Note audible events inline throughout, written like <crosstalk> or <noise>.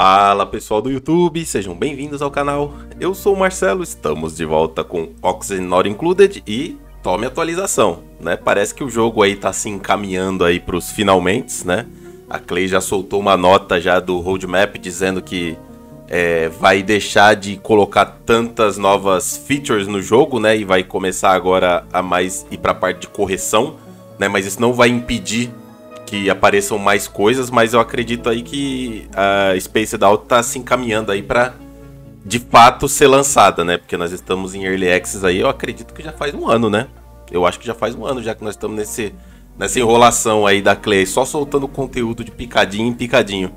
Fala pessoal do YouTube, sejam bem-vindos ao canal. Eu sou o Marcelo, estamos de volta com Oxygen Not Included e tome atualização, né? Parece que o jogo aí tá se encaminhando aí pros finalmente, né? A Clay já soltou uma nota já do roadmap dizendo que é, vai deixar de colocar tantas novas features no jogo, né? E vai começar agora a mais ir pra parte de correção, né? Mas isso não vai impedir que apareçam mais coisas, mas eu acredito aí que a Space Out tá se encaminhando aí para de fato ser lançada, né? Porque nós estamos em early access aí, eu acredito que já faz um ano, né? Eu acho que já faz um ano já que nós estamos nesse nessa enrolação aí da Clay, só soltando conteúdo de picadinho em picadinho.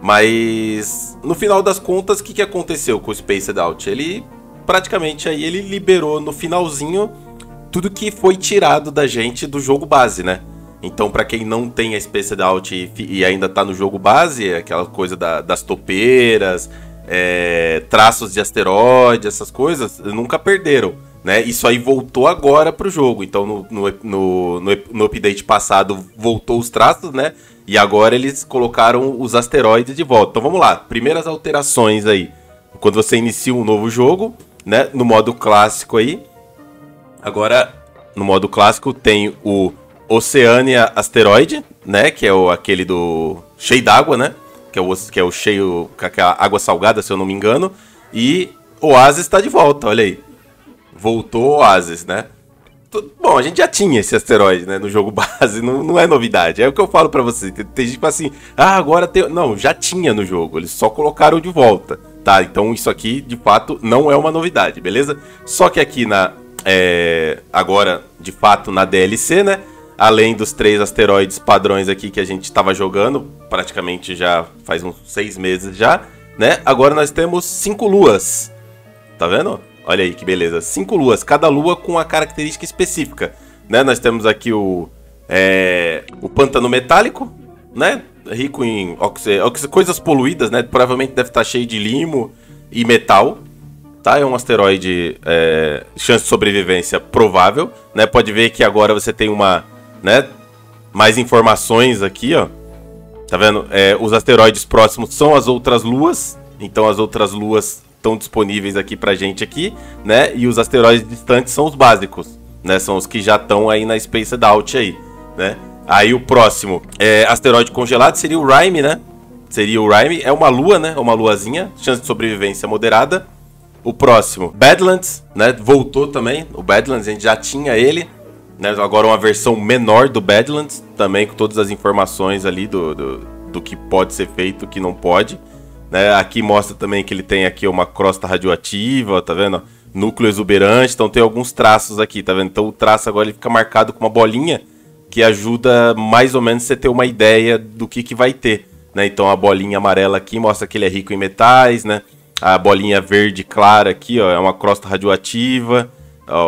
Mas no final das contas, o que, que aconteceu com o Space Out? Ele praticamente aí ele liberou no finalzinho tudo que foi tirado da gente do jogo base, né? Então, para quem não tem a Spaced Out e, e, ainda tá no jogo base, é aquela coisa da, das topeiras, é, traços de asteroide, essas coisas, nunca perderam. Né? Isso aí voltou agora pro jogo. Então, no, no, no, no, no update passado, voltou os traços, né? E agora eles colocaram os asteroides de volta. Então, vamos lá. Primeiras alterações aí. Quando você inicia um novo jogo, né? No modo clássico aí. Agora, no modo clássico, tem o Oceania Asteroid, né? Que é o, aquele do. cheio d'água, né? Que é, o, que é o cheio. com aquela é água salgada, se eu não me engano. E Oasis está de volta, olha aí. Voltou Oasis, né? Bom, a gente já tinha esse asteroide, né, no jogo <laughs> base, não, não é novidade. É o que eu falo para você. Tem, gente que assim, ah, agora tem. Não, já tinha no jogo, eles só colocaram de volta, tá? Então isso aqui, de fato, não é uma novidade, beleza? Só que aqui na. É, agora, de fato, na DLC, né? além dos três asteroides padrões aqui que a gente estava jogando, praticamente já faz uns seis meses já, né? Agora nós temos cinco luas. Tá vendo? Olha aí que beleza. Cinco luas, cada lua com uma característica específica. Né? Nós temos aqui o, é, o pântano metálico, né? Rico em coisas poluídas, né? Provavelmente deve estar tá cheio de limo e metal, tá? É um asteroide é, chance de sobrevivência provável, né? Pode ver que agora você tem uma né? Mais informações aqui, ó. Tá vendo? É, os asteroides próximos são as outras luas. Então as outras luas estão disponíveis aqui pra gente aqui, né? E os asteroides distantes são os básicos, né? São os que já estão aí na Space Out aí, né? Aí o próximo é, asteroide congelado seria o Rime, né? Seria o Rime, é uma lua, né? É uma luazinha, chance de sobrevivência moderada. O próximo, Badlands, né? Voltou também. O Badlands, a gente já tinha ele né, agora uma versão menor do Badlands, também com todas as informações ali do, do, do que pode ser feito, o que não pode. Né, aqui mostra também que ele tem aqui uma crosta radioativa, tá vendo? Núcleo exuberante, então tem alguns traços aqui, tá vendo? Então o traço agora ele fica marcado com uma bolinha que ajuda mais ou menos você ter uma ideia do que, que vai ter. Né? Então a bolinha amarela aqui mostra que ele é rico em metais, né? A bolinha verde clara aqui ó, é uma crosta radioativa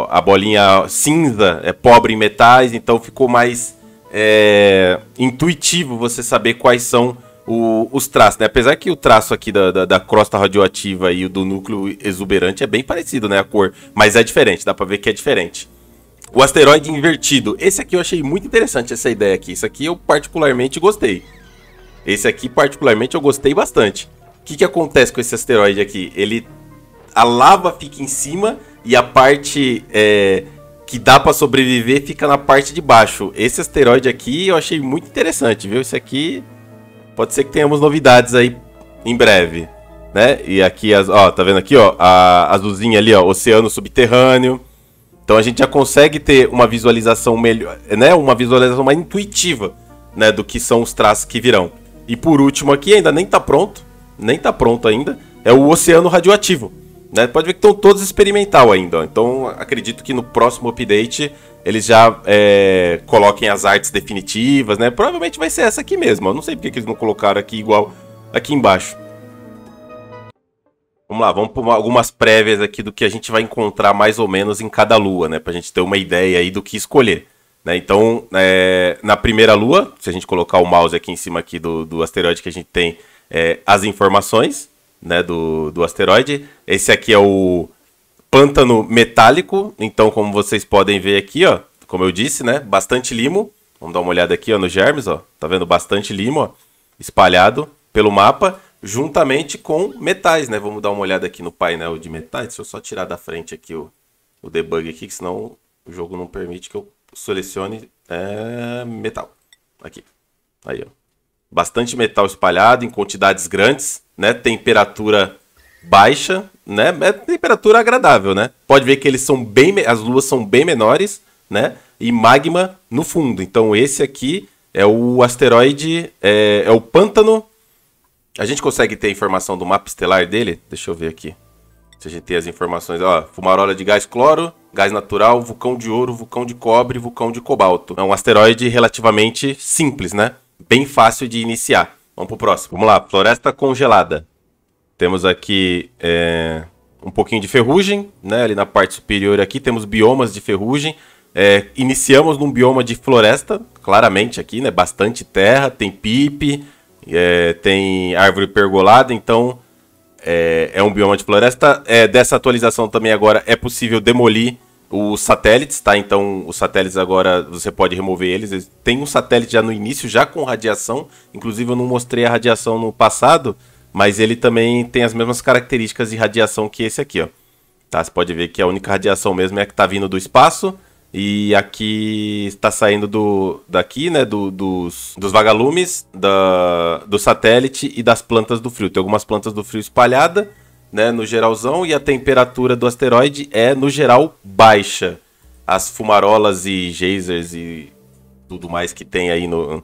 a bolinha cinza é pobre em metais, então ficou mais é, intuitivo você saber quais são o, os traços, né? Apesar que o traço aqui da, da, da, crosta radioativa e o do núcleo exuberante é bem parecido, né? A cor, mas é diferente, dá pra ver que é diferente. O asteroide invertido. Esse aqui eu achei muito interessante essa ideia aqui. Isso aqui eu particularmente gostei. Esse aqui particularmente eu gostei bastante. O que, que acontece com esse asteroide aqui? Ele a lava fica em cima e a parte é, que dá para sobreviver fica na parte de baixo. Esse asteroide aqui eu achei muito interessante, viu? Isso aqui pode ser que tenhamos novidades aí em breve, né? E aqui as, ó, tá vendo aqui, ó, a azulzinha ali, ó, oceano subterrâneo. Então a gente já consegue ter uma visualização melhor, né? Uma visualização mais intuitiva, né, do que são os traços que virão. E por último aqui ainda nem tá pronto, nem tá pronto ainda, é o oceano radioativo. Né? Pode ver que estão todos experimental ainda. Então acredito que no próximo update eles já é, coloquem as artes definitivas, né? Provavelmente vai ser essa aqui mesmo. Eu não sei porque que eles não colocaram aqui igual aqui embaixo. Vamos lá, vamos para algumas prévias aqui do que a gente vai encontrar mais ou menos em cada lua, né? a gente ter uma ideia aí do que escolher. Né? Então, é, na primeira lua, se a gente colocar o mouse aqui em cima aqui do, do asteroide que a gente tem é, as informações, né, do, do asteroide. Esse aqui é o pântano metálico, então como vocês podem ver aqui, ó, como eu disse, né, bastante limo. Vamos dar uma olhada aqui, ó, nos germes, ó. Tá vendo bastante limo, ó, espalhado pelo mapa, juntamente com metais, né? Vamos dar uma olhada aqui no painel de metais. Deixa eu só tirar da frente aqui o, o debug aqui, que senão o jogo não permite que eu selecione é, metal. Aqui. Aí, ó bastante metal espalhado em quantidades grandes, né? Temperatura baixa, né? É temperatura agradável, né? Pode ver que eles são bem, as luas são bem menores, né? E magma no fundo. Então esse aqui é o asteroide, é, é o pântano. A gente consegue ter a informação do mapa estelar dele? Deixa eu ver aqui. Se a gente tem as informações, ó, fumarola de gás cloro, gás natural, vulcão de ouro, vulcão de cobre, vulcão de cobalto. É um asteroide relativamente simples, né? bem fácil de iniciar. Vamos pro próximo. Vamos lá, floresta congelada. Temos aqui é, um pouquinho de ferrugem, né? Ali na parte superior aqui temos biomas de ferrugem. É, iniciamos num bioma de floresta, claramente aqui, né? Bastante terra, tem pipe, é, tem árvore pergolada, então é, é um bioma de floresta. É, dessa atualização também agora é possível demolir os satélites, tá? Então, os satélites agora você pode remover eles. Tem um satélite já no início, já com radiação. Inclusive, eu não mostrei a radiação no passado, mas ele também tem as mesmas características de radiação que esse aqui, ó. Tá? Você pode ver que a única radiação mesmo é que tá vindo do espaço. E aqui está saindo do daqui, né? Do, dos, dos vagalumes, da, do satélite e das plantas do frio. Tem algumas plantas do frio espalhadas né, no geralzão, e a temperatura do asteroide é, no geral, baixa. As fumarolas e geysers e tudo mais que tem aí no,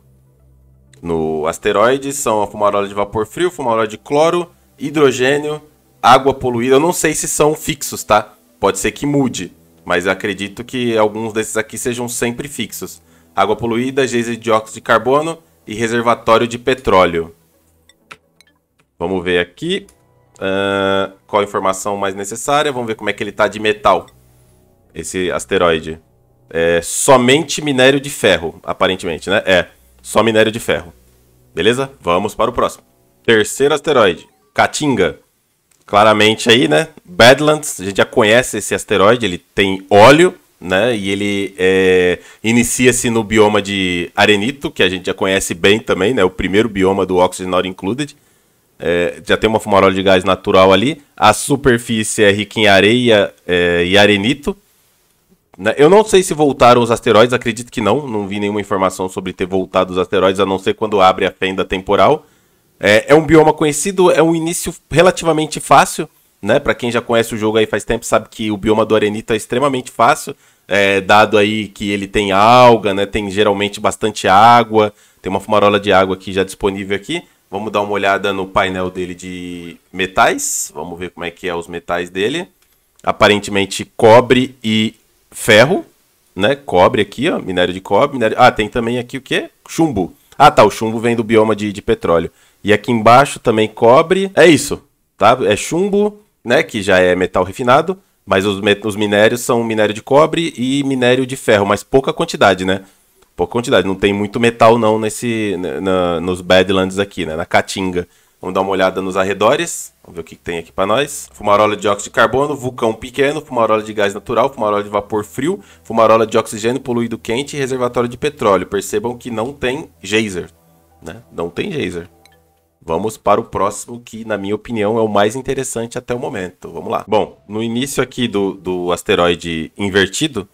no asteroide são a fumarola de vapor frio, fumarola de cloro, hidrogênio, água poluída. Eu não sei se são fixos, tá? Pode ser que mude, mas acredito que alguns desses aqui sejam sempre fixos. Água poluída, geyser de dióxido de carbono e reservatório de petróleo. Vamos ver aqui. Uh, qual a informação mais necessária? Vamos ver como é que ele tá de metal. Esse asteroide. É somente minério de ferro, aparentemente, né? É, só minério de ferro. Beleza? Vamos para o próximo. Terceiro asteroide, Caatinga. Claramente aí, né? Badlands, a gente já conhece esse asteroide, ele tem óleo, né? E ele é, inicia-se no bioma de arenito, que a gente já conhece bem também, né? O primeiro bioma do Oxygen Not Included é, já tem uma fumarola de gás natural ali. A superfície é rica em areia é, e arenito. Né? Eu não sei se voltaram os asteroides, acredito que não. Não vi nenhuma informação sobre ter voltado os asteroides, a não ser quando abre a fenda temporal. É, é um bioma conhecido, é um início relativamente fácil, né? Para quem já conhece o jogo aí faz tempo, sabe que o bioma do arenito é extremamente fácil, é, dado aí que ele tem alga, né? Tem geralmente bastante água, tem uma fumarola de água aqui já disponível aqui. Vamos dar uma olhada no painel dele de metais. Vamos ver como é que é os metais dele. Aparentemente cobre e ferro, né? Cobre aqui, ó, minério de cobre. Minério... Ah, tem também aqui o quê? Chumbo. Ah, tá, o chumbo vem do bioma de, de petróleo. E aqui embaixo também cobre. É isso, tá? É chumbo, né, que já é metal refinado. Mas os, os minérios são minério de cobre e minério de ferro, mas pouca quantidade, né? pouca quantidade. Não tem muito metal, não, nesse, né, na, nos Badlands aqui, né? Na Caatinga. Vamos dar uma olhada nos arredores. Vamos ver o que, tem aqui para nós. Fumarola de dióxido de carbono, vulcão pequeno, fumarola de gás natural, fumarola de vapor frio, fumarola de oxigênio poluído quente e reservatório de petróleo. Percebam que não tem geyser, né? Não tem geyser. Vamos para o próximo, que, na minha opinião, é o mais interessante até o momento. Vamos lá. Bom, no início aqui do, do asteroide invertido,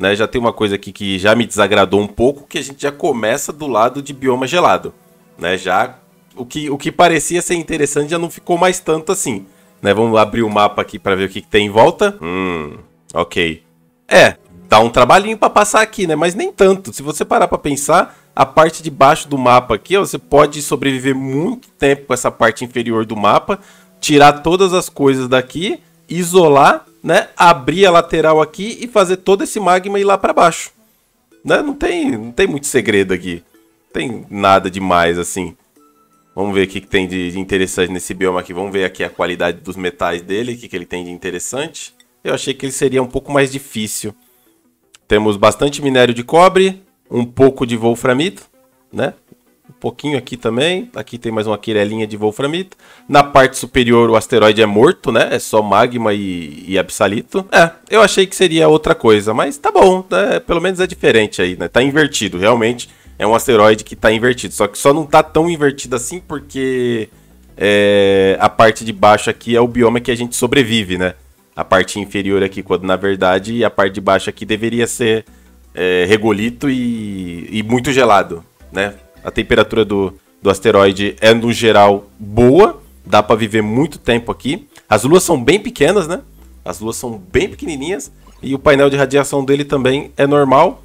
né? Já tem uma coisa aqui que já me desagradou um pouco, que a gente já começa do lado de bioma gelado, né? Já o que, o que parecia ser interessante já não ficou mais tanto assim, né? Vamos abrir o mapa aqui para ver o que, que, tem em volta. Hum, ok. É, dá um trabalhinho para passar aqui, né? Mas nem tanto. Se você parar para pensar, a parte de baixo do mapa aqui, ó, você pode sobreviver muito tempo com essa parte inferior do mapa, tirar todas as coisas daqui, isolar né, abrir a lateral aqui e fazer todo esse magma ir lá para baixo. Né? Não tem, não tem muito segredo aqui. Não tem nada demais assim. Vamos ver o que, que tem de, interessante nesse bioma aqui. Vamos ver aqui a qualidade dos metais dele, o que, que ele tem de interessante. Eu achei que ele seria um pouco mais difícil. Temos bastante minério de cobre, um pouco de wolframito, né? pouquinho aqui também. Aqui tem mais uma quirelinha de wolframita. Na parte superior o asteroide é morto, né? É só magma e, e absalito. É, eu achei que seria outra coisa, mas tá bom, né? Pelo menos é diferente aí, né? Tá invertido, realmente é um asteroide que tá invertido. Só que só não tá tão invertido assim porque é, a parte de baixo aqui é o bioma que a gente sobrevive, né? A parte inferior aqui, quando na verdade a parte de baixo aqui deveria ser é, regolito e, e muito gelado, né? a temperatura do, do asteroide é, no geral, boa. Dá para viver muito tempo aqui. As luas são bem pequenas, né? As luas são bem pequenininhas. E o painel de radiação dele também é normal.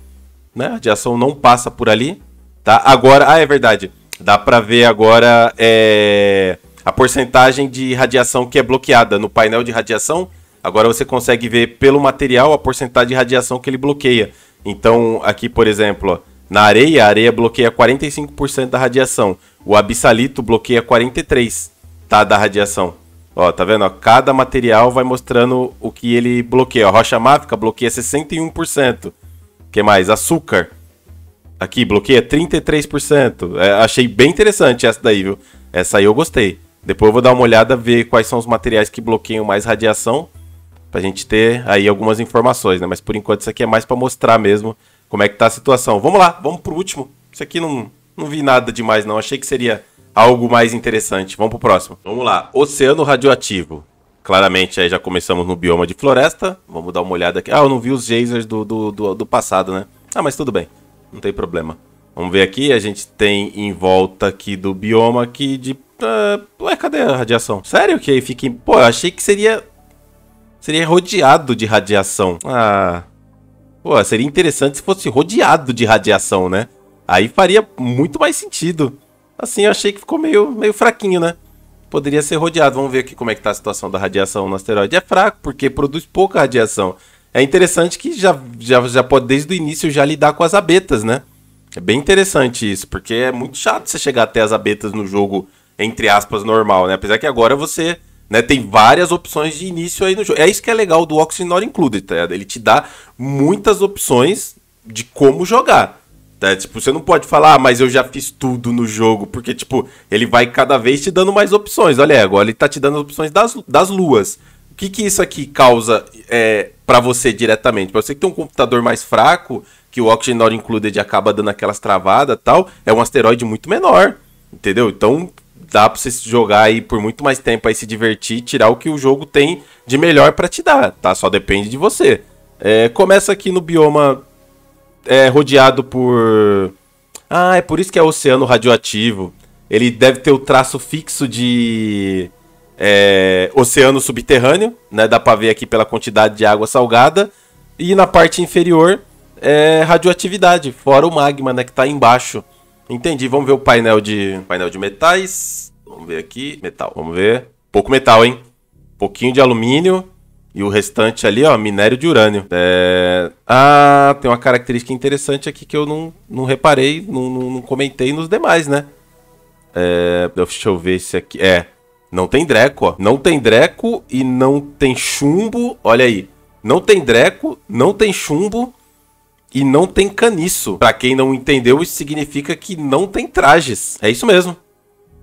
Né? A radiação não passa por ali. Tá? Agora, ah, é verdade. Dá para ver agora é, a porcentagem de radiação que é bloqueada no painel de radiação. Agora você consegue ver pelo material a porcentagem de radiação que ele bloqueia. Então, aqui, por exemplo, ó, na areia, a areia bloqueia 45% da radiação. O abissalito bloqueia 43% tá, da radiação. Ó, tá vendo? Ó, cada material vai mostrando o que ele bloqueia. A rocha máfica bloqueia 61%. que mais? Açúcar. Aqui, bloqueia 33%. É, achei bem interessante essa daí, viu? Essa aí eu gostei. Depois eu vou dar uma olhada, ver quais são os materiais que bloqueiam mais radiação. Pra gente ter aí algumas informações, né? Mas por enquanto isso aqui é mais para mostrar mesmo como é que tá a situação. Vamos lá, vamos pro último. Isso aqui não, não vi nada demais, não. Achei que seria algo mais interessante. Vamos pro próximo. Vamos lá. Oceano radioativo. Claramente aí já começamos no bioma de floresta. Vamos dar uma olhada aqui. Ah, eu não vi os geysers do, do, do, do passado, né? Ah, mas tudo bem. Não tem problema. Vamos ver aqui. A gente tem em volta aqui do bioma aqui de... Uh, ué, cadê a radiação? Sério que aí fica... Em... Pô, eu achei que seria... Seria rodeado de radiação. Ah... Pô, seria interessante se fosse rodeado de radiação, né? Aí faria muito mais sentido. Assim, eu achei que ficou meio, meio fraquinho, né? Poderia ser rodeado. Vamos ver aqui como é que tá a situação da radiação no asteroide. É fraco, porque produz pouca radiação. É interessante que já, já, já pode, desde o início, já lidar com as abetas, né? É bem interessante isso, porque é muito chato você chegar até as abetas no jogo, entre aspas, normal, né? Apesar que agora você né, tem várias opções de início aí no jogo. É isso que é legal do Oxygen Not Included, tá? Ele te dá muitas opções de como jogar. Tá? Tipo, você não pode falar, ah, mas eu já fiz tudo no jogo, porque, tipo, ele vai cada vez te dando mais opções. Olha, agora ele tá te dando as opções das, das luas. O que, que isso aqui causa é, para você diretamente? Pra você que tem um computador mais fraco, que o Oxygen Not Included acaba dando aquelas travadas tal, é um asteroide muito menor. Entendeu? Então, dá pra você jogar aí por muito mais tempo aí, se divertir, tirar o que o jogo tem de melhor para te dar, tá? Só depende de você. É, começa aqui no bioma é, rodeado por. Ah, é por isso que é oceano radioativo. Ele deve ter o traço fixo de. É, oceano subterrâneo, né? Dá pra ver aqui pela quantidade de água salgada. E na parte inferior é radioatividade, fora o magma, né? Que tá embaixo. Entendi. Vamos ver o painel de painel de metais. Vamos ver aqui. Metal. Vamos ver. Pouco metal, hein? Pouquinho de alumínio. E o restante ali, ó, minério de urânio. É... Ah, tem uma característica interessante aqui que eu não, não reparei, não, não, não comentei nos demais, né? É... Deixa eu ver esse aqui. É, não tem dreco, ó. Não tem dreco e não tem chumbo. Olha aí. Não tem dreco, não tem chumbo e não tem caniço. Para quem não entendeu, isso significa que não tem trajes. É isso mesmo.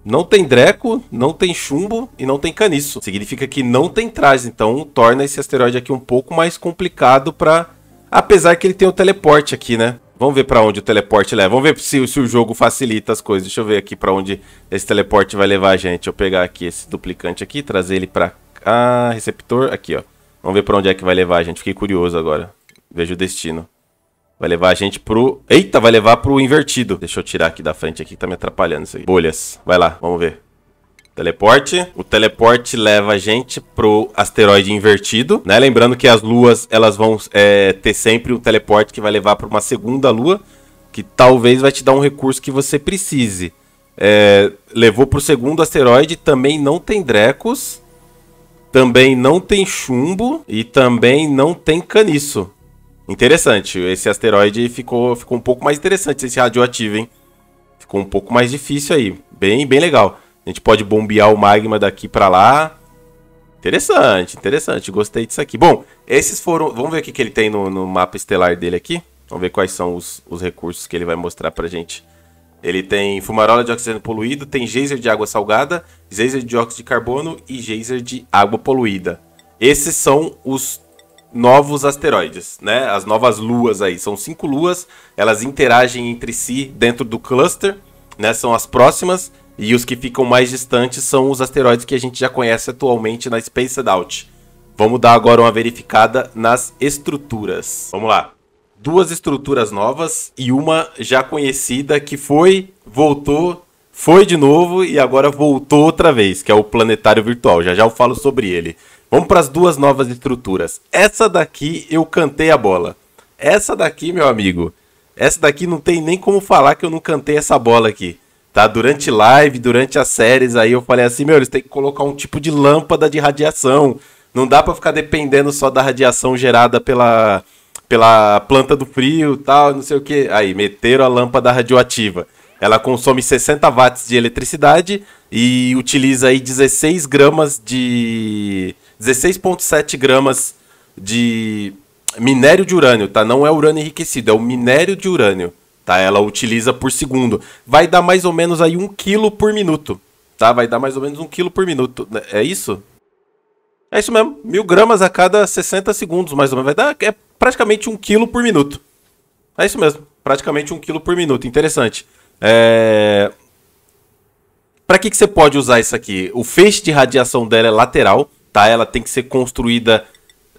Não tem dreco, não tem chumbo e não tem caniço. Significa que não tem trajes, então torna esse asteroide aqui um pouco mais complicado para apesar que ele tem o teleporte aqui, né? Vamos ver para onde o teleporte leva. Vamos ver se, se, o jogo facilita as coisas. Deixa eu ver aqui para onde esse teleporte vai levar a gente. Deixa eu pegar aqui esse duplicante aqui, trazer ele para cá, receptor aqui, ó. Vamos ver para onde é que vai levar a gente. Fiquei curioso agora. Veja o destino. Vai levar a gente pro. Eita, vai levar pro invertido. Deixa eu tirar aqui da frente aqui que tá me atrapalhando isso aí. Bolhas. Vai lá, vamos ver. Teleporte. O teleporte leva a gente pro asteroide invertido, né? Lembrando que as luas, elas vão é, ter sempre um teleporte que vai levar para uma segunda lua, que talvez vai te dar um recurso que você precise. É, levou pro segundo asteroide, também não tem Drecos, também não tem chumbo e também não tem caniço. Interessante, esse asteroide ficou, ficou um pouco mais interessante esse radioativo, hein? Ficou um pouco mais difícil aí, bem, bem legal. A gente pode bombear o magma daqui para lá. Interessante, interessante, gostei disso aqui. Bom, esses foram, vamos ver o que, que ele tem no, no mapa estelar dele aqui. Vamos ver quais são os, os recursos que ele vai mostrar pra gente. Ele tem fumarola de oxigênio poluído, tem geyser de água salgada, geyser de dióxido de carbono e geyser de água poluída. Esses são os novos asteroides, né? As novas luas aí. São cinco luas, elas interagem entre si dentro do cluster, né? São as próximas. E os que ficam mais distantes são os asteroides que a gente já conhece atualmente na Spaced Out. Vamos dar agora uma verificada nas estruturas. Vamos lá. Duas estruturas novas e uma já conhecida que foi, voltou, foi de novo e agora voltou outra vez, que é o planetário virtual. Já já eu falo sobre ele. Vamos para as duas novas estruturas. Essa daqui eu cantei a bola. Essa daqui, meu amigo, essa daqui não tem nem como falar que eu não cantei essa bola aqui. Tá? Durante live, durante as séries aí eu falei assim, meu, eles têm que colocar um tipo de lâmpada de radiação. Não dá para ficar dependendo só da radiação gerada pela pela planta do frio, tal, não sei o que. Aí meteram a lâmpada radioativa. Ela consome 60 watts de eletricidade e utiliza aí 16 gramas de 16,7 gramas de minério de urânio, tá? Não é urânio enriquecido, é o minério de urânio, tá? Ela utiliza por segundo. Vai dar mais ou menos aí um quilo por minuto, tá? Vai dar mais ou menos um quilo por minuto. Né? É isso? É isso mesmo. Mil gramas a cada 60 segundos, mais ou menos. Vai dar é praticamente um quilo por minuto. É isso mesmo. Praticamente um quilo por minuto. Interessante. É... Para que, que você pode usar isso aqui? O feixe de radiação dela é lateral, tá? Ela tem que ser construída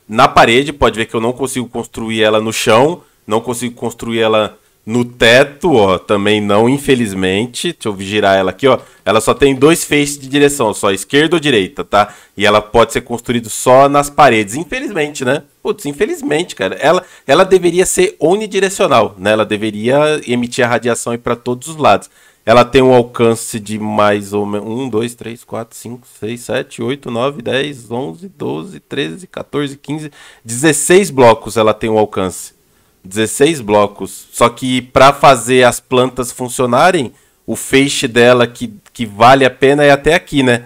na parede, pode ver que eu não consigo construir ela no chão, não consigo construir ela no teto, ó, também não, infelizmente. Deixa eu girar ela aqui, ó. Ela só tem dois feixes de direção, só esquerda ou direita, tá? E ela pode ser construída só nas paredes, infelizmente, né? Putz, infelizmente, cara. Ela, ela deveria ser unidirecional, né? Ela deveria emitir a radiação para todos os lados. Ela tem um alcance de mais ou menos 1, 2, 3, 4, 5, 6, 7, 8, 9, 10, 11, 12, 13, 14, 15, 16 blocos ela tem um alcance. 16 blocos. Só que para fazer as plantas funcionarem, o feixe dela que, que vale a pena é até aqui, né?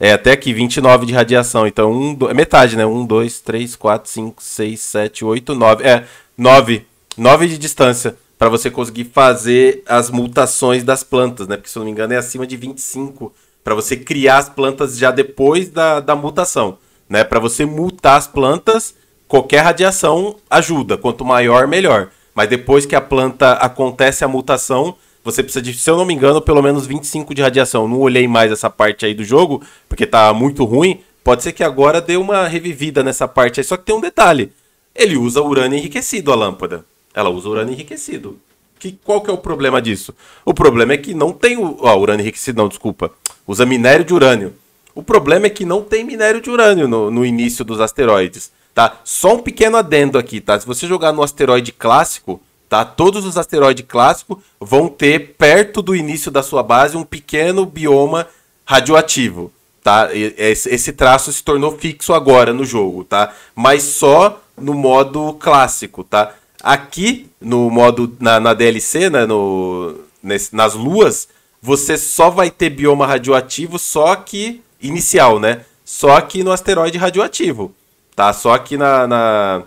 É até aqui, 29 de radiação. Então, um, é metade, né? 1, 2, 3, 4, 5, 6, 7, 8, 9. É, 9. 9 de distância para você conseguir fazer as mutações das plantas, né? Porque se eu não me engano é acima de 25 para você criar as plantas já depois da, da mutação, né? Para você mutar as plantas, qualquer radiação ajuda, quanto maior melhor. Mas depois que a planta acontece a mutação, você precisa de, se eu não me engano, pelo menos 25 de radiação. Não olhei mais essa parte aí do jogo, porque tá muito ruim. Pode ser que agora dê uma revivida nessa parte aí, só que tem um detalhe. Ele usa urânio enriquecido a lâmpada. Ela usa urânio enriquecido. Que, qual que é o problema disso? O problema é que não tem o, ó, urânio enriquecido, não, desculpa. Usa minério de urânio. O problema é que não tem minério de urânio no, no início dos asteroides, tá? Só um pequeno adendo aqui, tá? Se você jogar no asteroide clássico, tá? Todos os asteroides clássicos vão ter perto do início da sua base um pequeno bioma radioativo, tá? Esse traço se tornou fixo agora no jogo, tá? Mas só no modo clássico, tá? Aqui, no modo. na, na DLC, né? No, nesse, nas luas, você só vai ter bioma radioativo, só que. Inicial, né? Só que no asteroide radioativo. Tá? Só que na, na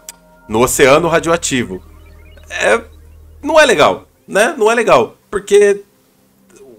no oceano radioativo. É, não é legal, né? Não é legal. Porque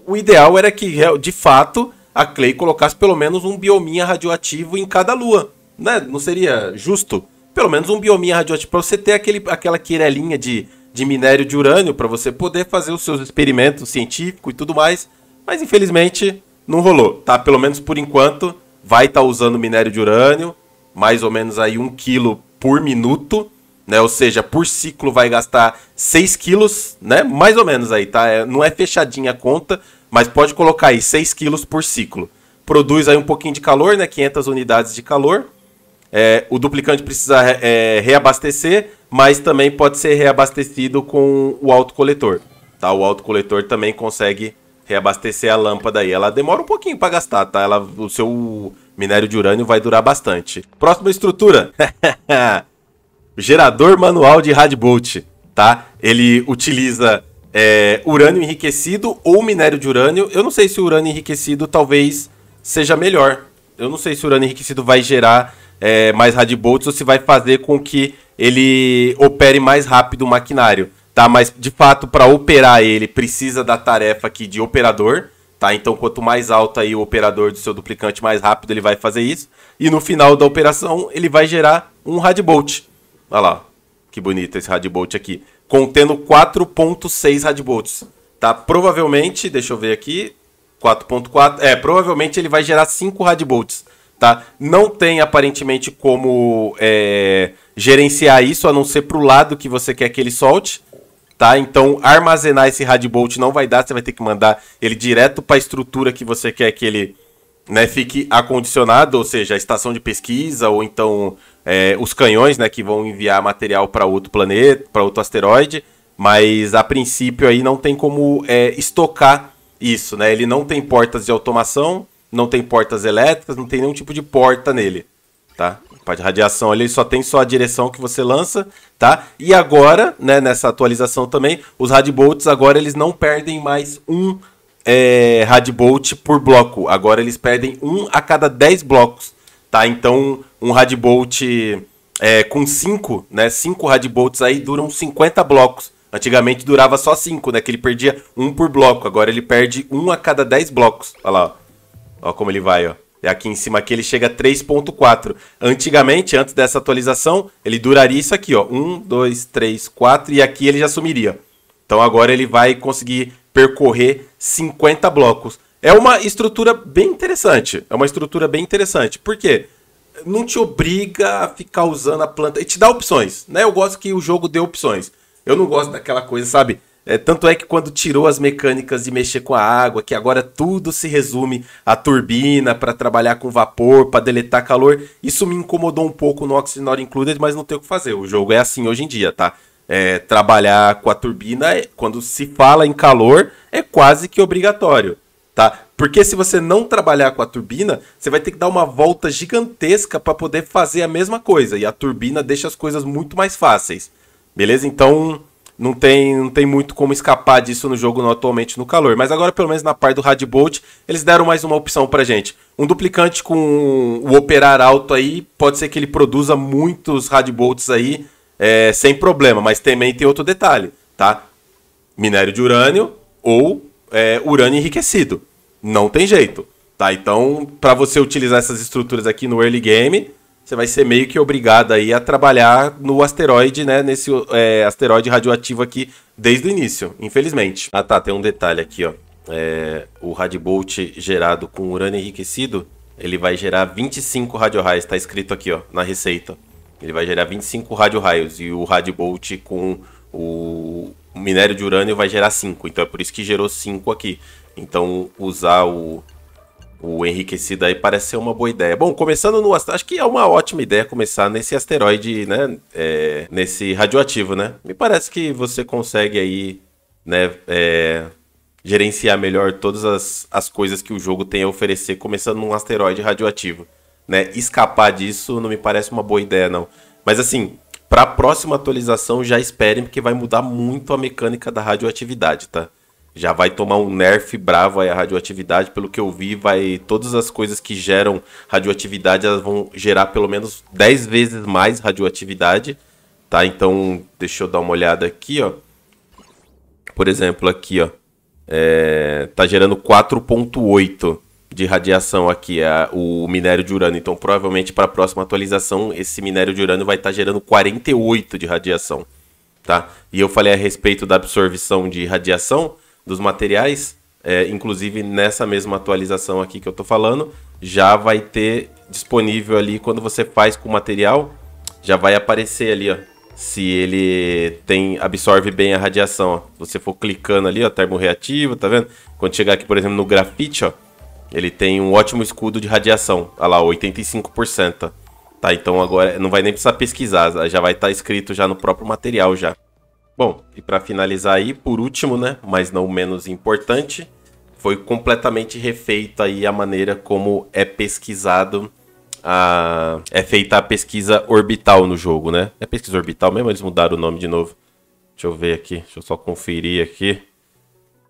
o ideal era que, de fato, a Clay colocasse pelo menos um biominha radioativo em cada lua. Né? Não seria justo? pelo menos um biominha radioativo, para você ter aquele, aquela quirelinha de, de minério de urânio, para você poder fazer os seus experimentos científicos e tudo mais. Mas infelizmente não rolou, tá? Pelo menos por enquanto, vai estar tá usando minério de urânio, mais ou menos aí um quilo por minuto, né? Ou seja, por ciclo vai gastar 6 quilos, né? Mais ou menos aí, tá? É, não é fechadinha a conta, mas pode colocar aí 6 quilos por ciclo. Produz aí um pouquinho de calor, né? 500 unidades de calor. É, o duplicante precisa é, reabastecer, mas também pode ser reabastecido com o autocoletor. Tá? O autocoletor também consegue reabastecer a lâmpada aí. Ela demora um pouquinho para gastar, tá? Ela, o seu minério de urânio vai durar bastante. Próxima estrutura. <laughs> Gerador manual de Radbolt, tá? Ele utiliza é, urânio enriquecido ou minério de urânio. Eu não sei se o urânio enriquecido talvez seja melhor. Eu não sei se o urânio enriquecido vai gerar é, mais radbolts ou se vai fazer com que ele opere mais rápido o maquinário, tá? Mas de fato para operar ele precisa da tarefa aqui de operador, tá? Então quanto mais alto aí o operador do seu duplicante, mais rápido ele vai fazer isso. E no final da operação ele vai gerar um radbolt. Olha lá, que bonito esse radbolt aqui, contendo 4.6 radbolts, tá? Provavelmente, deixa eu ver aqui, 4.4, é, provavelmente ele vai gerar 5 radbolts tá? Não tem aparentemente como é, gerenciar isso, a não ser pro lado que você quer que ele solte, tá? Então armazenar esse radbolt não vai dar, você vai ter que mandar ele direto para a estrutura que você quer que ele né, fique acondicionado, ou seja, a estação de pesquisa ou então é, os canhões, né, que vão enviar material para outro planeta, para outro asteroide. Mas a princípio aí não tem como é, estocar isso, né? Ele não tem portas de automação, não tem portas elétricas, não tem nenhum tipo de porta nele, tá? Pode de radiação ali só tem só a direção que você lança, tá? E agora, né, nessa atualização também, os Radbolts agora eles não perdem mais um é, Radbolt por bloco. Agora eles perdem um a cada 10 blocos, tá? Então, um Radbolt é, com 5, né? 5 Radbolts aí duram 50 blocos. Antigamente durava só 5, né? Que ele perdia um por bloco. Agora ele perde um a cada 10 blocos. Olha lá, ó. Ó como ele vai, ó. E é aqui em cima aqui ele chega a 3.4. Antigamente, antes dessa atualização, ele duraria isso aqui, ó. 1, 2, 3, 4 e aqui ele já sumiria. Então agora ele vai conseguir percorrer 50 blocos. É uma estrutura bem interessante. É uma estrutura bem interessante. Por quê? Não te obriga a ficar usando a planta. E te dá opções, né? Eu gosto que o jogo dê opções. Eu não gosto daquela coisa, sabe? É, tanto é que quando tirou as mecânicas de mexer com a água, que agora tudo se resume à turbina para trabalhar com vapor, para deletar calor, isso me incomodou um pouco no Oxygen Not Included, mas não tem o que fazer. O jogo é assim hoje em dia, tá? É, trabalhar com a turbina, é, quando se fala em calor, é quase que obrigatório, tá? Porque se você não trabalhar com a turbina, você vai ter que dar uma volta gigantesca para poder fazer a mesma coisa. E a turbina deixa as coisas muito mais fáceis. Beleza? Então, não tem, não tem muito como escapar disso no jogo atualmente no calor. Mas agora, pelo menos na parte do Radbolt, eles deram mais uma opção pra gente. Um duplicante com o operar alto aí, pode ser que ele produza muitos Radbolts aí é, sem problema, mas também tem outro detalhe, tá? Minério de urânio ou é, urânio enriquecido. Não tem jeito, tá? Então, para você utilizar essas estruturas aqui no early game, você vai ser meio que obrigado aí a trabalhar no asteroide, né? Nesse é, asteroide radioativo aqui desde o início, infelizmente. Ah tá, tem um detalhe aqui, ó. É, o Radbolt gerado com urânio enriquecido, ele vai gerar 25 radio-raios, tá escrito aqui, ó, na receita. Ele vai gerar 25 radio-raios e o Radbolt com o minério de urânio vai gerar 5. Então é por isso que gerou 5 aqui. Então usar o o enriquecido aí parece ser uma boa ideia. Bom, começando no acho que é uma ótima ideia começar nesse asteroide, né? É, nesse radioativo, né? Me parece que você consegue aí, né? É, gerenciar melhor todas as, as coisas que o jogo tem a oferecer, começando num asteroide radioativo, né? Escapar disso não me parece uma boa ideia, não. Mas assim, para a próxima atualização já esperem porque vai mudar muito a mecânica da radioatividade, tá? já vai tomar um nerf bravo aí a radioatividade. Pelo que eu vi, vai todas as coisas que geram radioatividade, elas vão gerar pelo menos 10 vezes mais radioatividade, tá? Então, deixa eu dar uma olhada aqui, ó. Por exemplo, aqui, ó. É, tá gerando 4.8 de radiação aqui, a, é, o minério de urânio. Então, provavelmente para a próxima atualização, esse minério de urânio vai estar tá gerando 48 de radiação, tá? E eu falei a respeito da absorção de radiação, dos materiais, é, inclusive nessa mesma atualização aqui que eu estou falando, já vai ter disponível ali quando você faz com o material, já vai aparecer ali, ó, se ele tem absorve bem a radiação. Ó. Se você for clicando ali, ó, termorreativo, tá vendo? Quando chegar aqui, por exemplo, no grafite, ó, ele tem um ótimo escudo de radiação. Olha tá lá, 85%. Tá, então agora não vai nem precisar pesquisar, já vai estar tá escrito já no próprio material já. Bom, e para finalizar aí, por último, né, mas não menos importante, foi completamente refeita aí a maneira como é pesquisado a é feita a pesquisa orbital no jogo, né? É pesquisa orbital mesmo, eles mudaram o nome de novo. Deixa eu ver aqui, deixa eu só conferir aqui.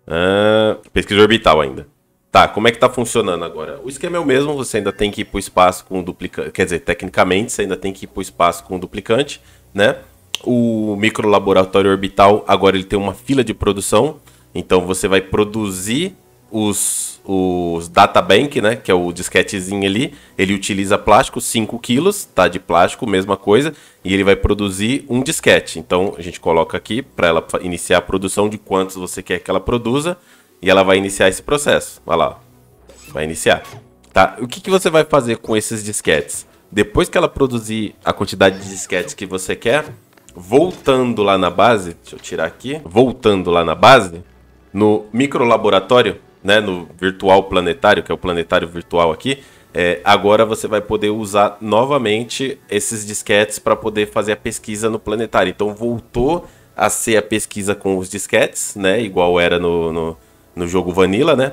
Ah, pesquisa orbital ainda. Tá, como é que tá funcionando agora? O esquema é o mesmo, você ainda tem que ir pro espaço com o duplicante, quer dizer, tecnicamente você ainda tem que ir pro espaço com o duplicante, né? o microlaboratório orbital agora ele tem uma fila de produção, então você vai produzir os, os bank, né, que é o disquetezinho ali, ele utiliza plástico, 5 quilos, tá, de plástico, mesma coisa, e ele vai produzir um disquete. Então a gente coloca aqui para ela iniciar a produção de quantos você quer que ela produza, e ela vai iniciar esse processo. Olha lá, vai iniciar. Tá? O que, que você vai fazer com esses disquetes? Depois que ela produzir a quantidade de disquetes que você quer, voltando lá na base, deixa eu tirar aqui, voltando lá na base, no microlaboratório, né, no virtual planetário, que é o planetário virtual aqui, é, agora você vai poder usar novamente esses disquetes para poder fazer a pesquisa no planetário. Então voltou a ser a pesquisa com os disquetes, né, igual era no, no, no jogo Vanilla, né,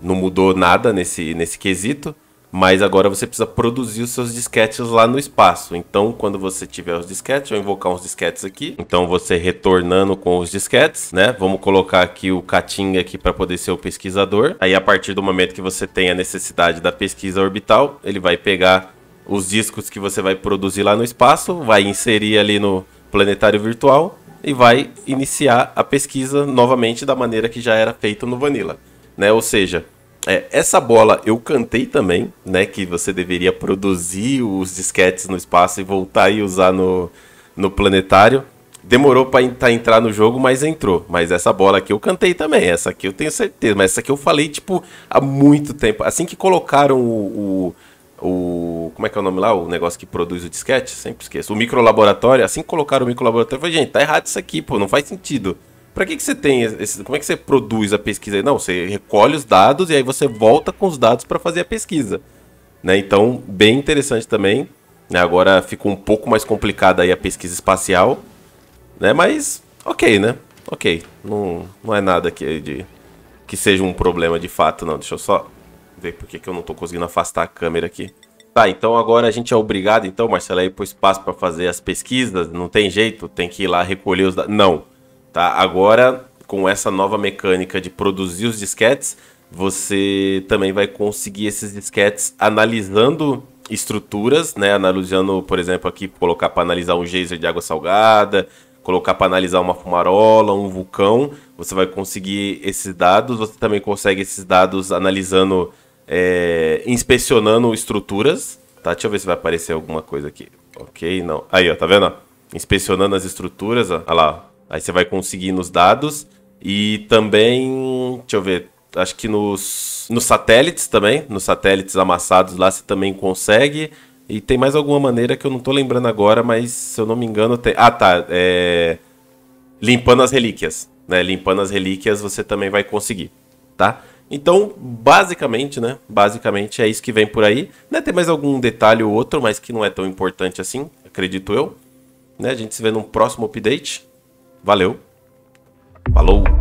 não mudou nada nesse, nesse quesito. Mas agora você precisa produzir os seus disquetes lá no espaço. Então, quando você tiver os disquetes, eu invocar uns disquetes aqui. Então, você retornando com os disquetes, né? Vamos colocar aqui o Catinga aqui para poder ser o pesquisador. Aí, a partir do momento que você tem a necessidade da pesquisa orbital, ele vai pegar os discos que você vai produzir lá no espaço, vai inserir ali no planetário virtual e vai iniciar a pesquisa novamente da maneira que já era feito no Vanilla, né? Ou seja, é, essa bola eu cantei também, né? Que você deveria produzir os disquetes no espaço e voltar e usar no, no planetário. Demorou para entrar no jogo, mas entrou. Mas essa bola aqui eu cantei também. Essa aqui eu tenho certeza. Mas essa aqui eu falei, tipo, há muito tempo. Assim que colocaram o, o. o, como é que é o nome lá? O negócio que produz o disquete? Sempre esqueço. O microlaboratório. Assim que colocaram o microlaboratório, eu falei, gente, tá errado isso aqui, pô. Não faz sentido. Para que, que você tem esse, como é que você produz a pesquisa? Não, você recolhe os dados e aí você volta com os dados para fazer a pesquisa, né? Então, bem interessante também. Né? Agora ficou um pouco mais complicada aí a pesquisa espacial, né? Mas OK, né? OK. Não, não é nada que de que seja um problema de fato, não. Deixa eu só ver por que, que eu não estou conseguindo afastar a câmera aqui. Tá, então agora a gente é obrigado, então, Marcelo, aí para o espaço para fazer as pesquisas. Não tem jeito, tem que ir lá recolher os dados. Não. Tá? Agora, com essa nova mecânica de produzir os disquetes, você também vai conseguir esses disquetes analisando estruturas, né? Analisando, por exemplo, aqui colocar para analisar um geyser de água salgada, colocar para analisar uma fumarola, um vulcão, você vai conseguir esses dados. Você também consegue esses dados analisando, é, inspecionando estruturas, tá? Deixa eu ver se vai aparecer alguma coisa aqui. Ok, não. Aí, ó, tá vendo? Inspecionando as estruturas, ó. Olha lá, Aí você vai conseguir nos dados. E também, deixa eu ver, acho que nos, nos satélites também, nos satélites amassados lá você também consegue. E tem mais alguma maneira que eu não tô lembrando agora, mas se eu não me engano tem. Ah, tá. É... Limpando as relíquias. Né? Limpando as relíquias você também vai conseguir, tá? Então, basicamente, né? Basicamente é isso que vem por aí. Né? Tem mais algum detalhe ou outro, mas que não é tão importante assim, acredito eu. Né? A gente se vê num próximo update. Valeu. Falou.